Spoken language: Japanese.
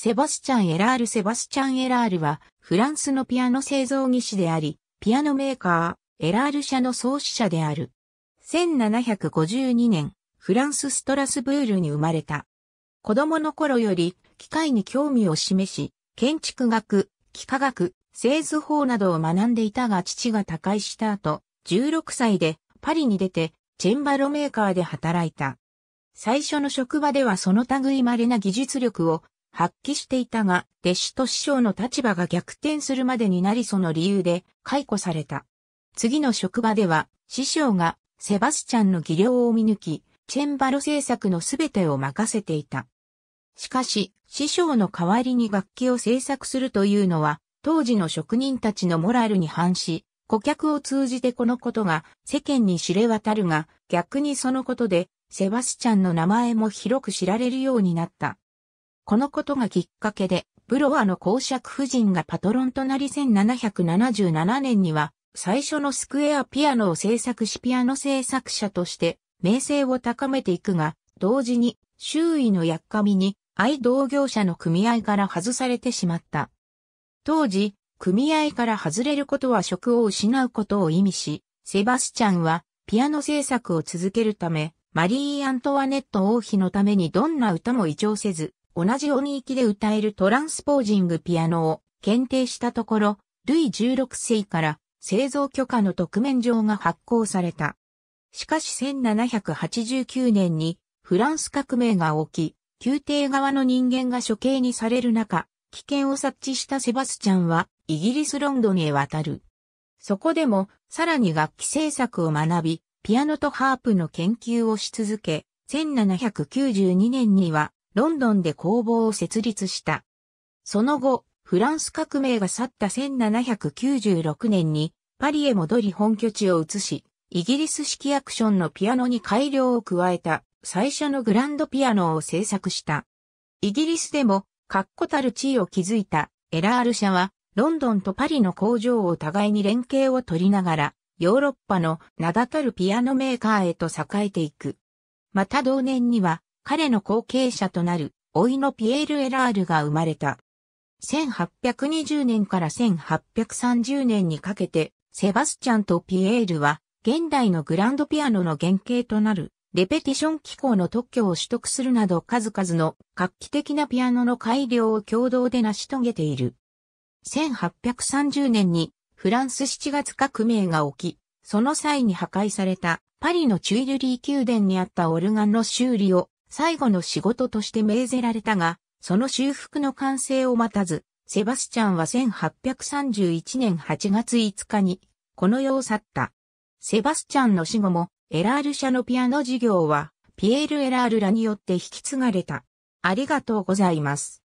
セバスチャン・エラール・セバスチャン・エラールは、フランスのピアノ製造技師であり、ピアノメーカー、エラール社の創始者である。1752年、フランス・ストラスブールに生まれた。子供の頃より、機械に興味を示し、建築学、幾何学、製図法などを学んでいたが父が他界した後、16歳でパリに出て、チェンバロメーカーで働いた。最初の職場ではその類稀な技術力を発揮していたが、弟子と師匠の立場が逆転するまでになりその理由で解雇された。次の職場では、師匠がセバスチャンの技量を見抜き、チェンバロ制作のすべてを任せていた。しかし、師匠の代わりに楽器を制作するというのは、当時の職人たちのモラルに反し、顧客を通じてこのことが世間に知れ渡るが、逆にそのことで、セバスチャンの名前も広く知られるようになった。このことがきっかけで、ブロワの公爵夫人がパトロンとなり1777年には、最初のスクエアピアノを制作しピアノ制作者として、名声を高めていくが、同時に、周囲のやっかみに、愛同業者の組合から外されてしまった。当時、組合から外れることは職を失うことを意味し、セバスチャンは、ピアノ制作を続けるため、マリー・アントワネット王妃のためにどんな歌も異常せず、同じ音域で歌えるトランスポージングピアノを検定したところ、ルイ16世から製造許可の特面状が発行された。しかし1789年にフランス革命が起き、宮廷側の人間が処刑にされる中、危険を察知したセバスチャンはイギリスロンドンへ渡る。そこでもさらに楽器制作を学び、ピアノとハープの研究をし続け、1792年にはロンドンで工房を設立した。その後、フランス革命が去った1796年にパリへ戻り本拠地を移し、イギリス式アクションのピアノに改良を加えた最初のグランドピアノを制作した。イギリスでも確固たる地位を築いたエラール社はロンドンとパリの工場を互いに連携を取りながらヨーロッパの名だたるピアノメーカーへと栄えていく。また同年には彼の後継者となる、老いのピエール・エラールが生まれた。1820年から1830年にかけて、セバスチャンとピエールは、現代のグランドピアノの原型となる、レペティション機構の特許を取得するなど数々の画期的なピアノの改良を共同で成し遂げている。1830年にフランス7月革命が起き、その際に破壊されたパリのチュイルリー宮殿にあったオルガンの修理を最後の仕事として命ぜられたが、その修復の完成を待たず、セバスチャンは1831年8月5日に、この世を去った。セバスチャンの死後も、エラール社のピアノ事業は、ピエール・エラールらによって引き継がれた。ありがとうございます。